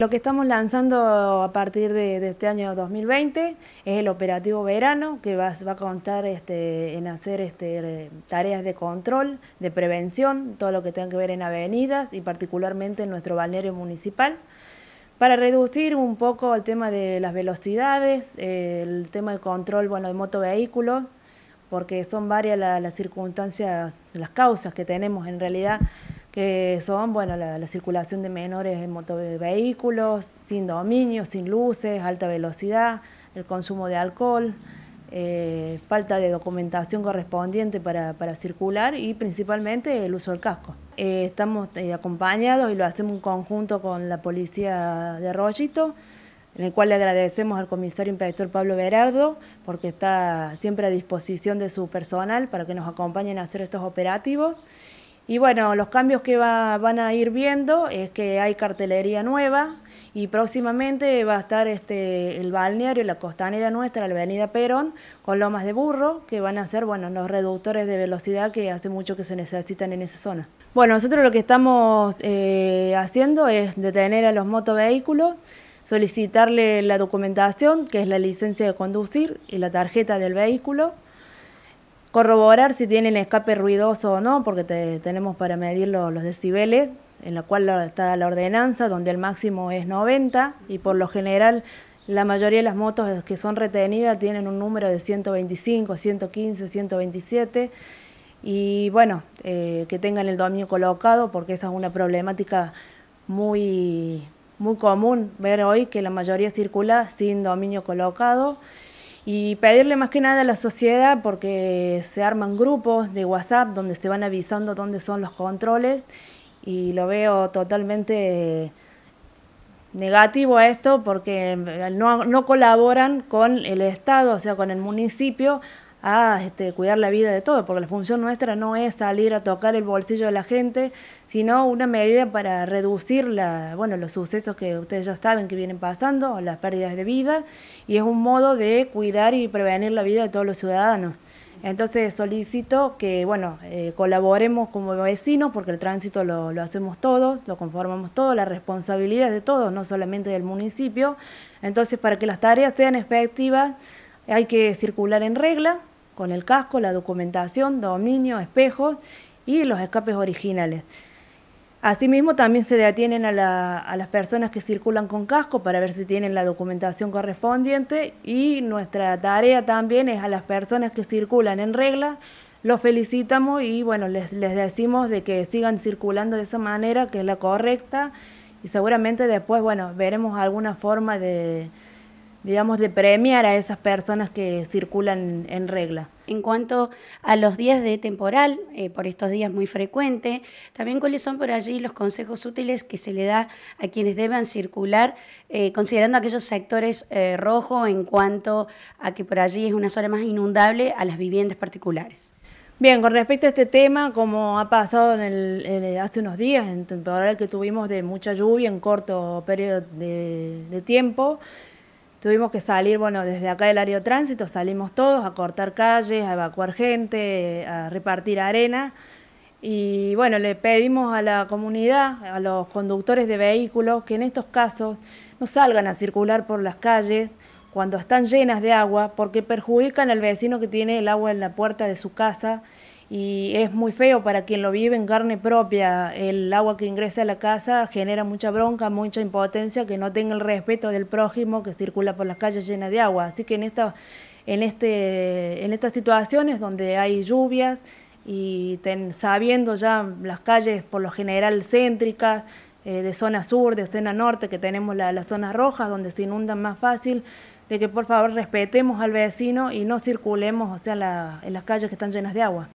Lo que estamos lanzando a partir de, este año 2020 es el operativo verano, que va, a contar este, en hacer este, tareas de control, de prevención, todo lo que tenga que ver en avenidas y particularmente en nuestro balneario municipal, para reducir un poco el tema de las velocidades, el tema de control bueno, de motovehículos, porque son varias las circunstancias, las causas que tenemos en realidad que son bueno, la, circulación de menores en motovehículos, eh, sin dominio, sin luces, alta velocidad, el consumo de alcohol, eh, falta de documentación correspondiente para, para, circular y principalmente el uso del casco. Eh, estamos acompañados y lo hacemos en conjunto con la policía de Rollito, en el cual le agradecemos al comisario inspector Pablo Berardo porque está siempre a disposición de su personal para que nos acompañen a hacer estos operativos. Y bueno, los cambios que van a ir viendo es que hay cartelería nueva y próximamente va a estar este, el balneario la costanera nuestra, la avenida Perón, con lomas de burro, que van a ser bueno, los reductores de velocidad que hace mucho que se necesitan en esa zona. Bueno, nosotros lo que estamos eh, haciendo es detener a los motovehículos, solicitarle la documentación, que es la licencia de conducir y la tarjeta del vehículo, corroborar si tienen escape ruidoso o no, porque tenemos para medir los, decibeles, en la cual está la ordenanza, donde el máximo es 90 y por lo general la mayoría de las motos que son retenidas tienen un número de 125, 115, 127 y bueno, eh, que tengan el dominio colocado porque esa es una problemática muy, muy común ver hoy que la mayoría circula sin dominio colocado y pedirle más que nada a la sociedad porque se arman grupos de WhatsApp donde se van avisando dónde son los controles y lo veo totalmente negativo a esto porque eh, no, colaboran con el Estado, o sea, con el municipio a ah, este, cuidar la vida de todos, porque la función nuestra no es salir a tocar el bolsillo de la gente, sino una medida para reducir la, los sucesos que ustedes ya saben que vienen pasando, las pérdidas de vida, y es un modo de cuidar y prevenir la vida de todos los ciudadanos. Entonces solicito que bueno eh, colaboremos como vecinos, porque el tránsito lo, lo, hacemos todos, lo conformamos todos, la responsabilidad es de todos, no solamente del municipio. Entonces, para que las tareas sean efectivas, hay que circular en regla, con el casco, la documentación, dominio, espejos y los escapes originales. Asimismo, también se detienen a, las personas que circulan con casco para ver si tienen la documentación correspondiente y nuestra tarea también es a las personas que circulan en regla, los felicitamos y bueno, les, les decimos de que sigan circulando de esa manera, que es la correcta y seguramente después, bueno, veremos alguna forma de, digamos, de premiar a esas personas que circulan en regla. En cuanto a los días de temporal, eh, por estos días muy frecuente, también cuáles son por allí los consejos útiles que se le da a quienes deban circular, eh, considerando aquellos sectores eh, rojo en cuanto a que por allí es una zona más inundable a las viviendas particulares. Bien, con respecto a este tema, como ha pasado en hace unos días, en temporal que tuvimos de mucha lluvia en corto periodo de, de tiempo, Tuvimos que salir, bueno, desde acá del área de tránsito salimos todos a cortar calles, a evacuar gente, a repartir arena. Y bueno, le pedimos a la comunidad, a los conductores de vehículos, que en estos casos no salgan a circular por las calles cuando están llenas de agua, porque perjudican al vecino que tiene el agua en la puerta de su casa y es muy feo para quien lo vive en carne propia. El agua que ingresa a la casa genera mucha bronca, mucha impotencia, que no tenga el respeto del prójimo que circula por las calles llenas de agua. Así que en, en, este, en estas situaciones donde hay lluvias y sabiendo ya las calles por lo general céntricas, eh, de zona sur, de zona norte, que tenemos las zonas rojas donde se inundan más fácil, de que por favor respetemos al vecino y no circulemos, o sea, en las calles que están llenas de agua.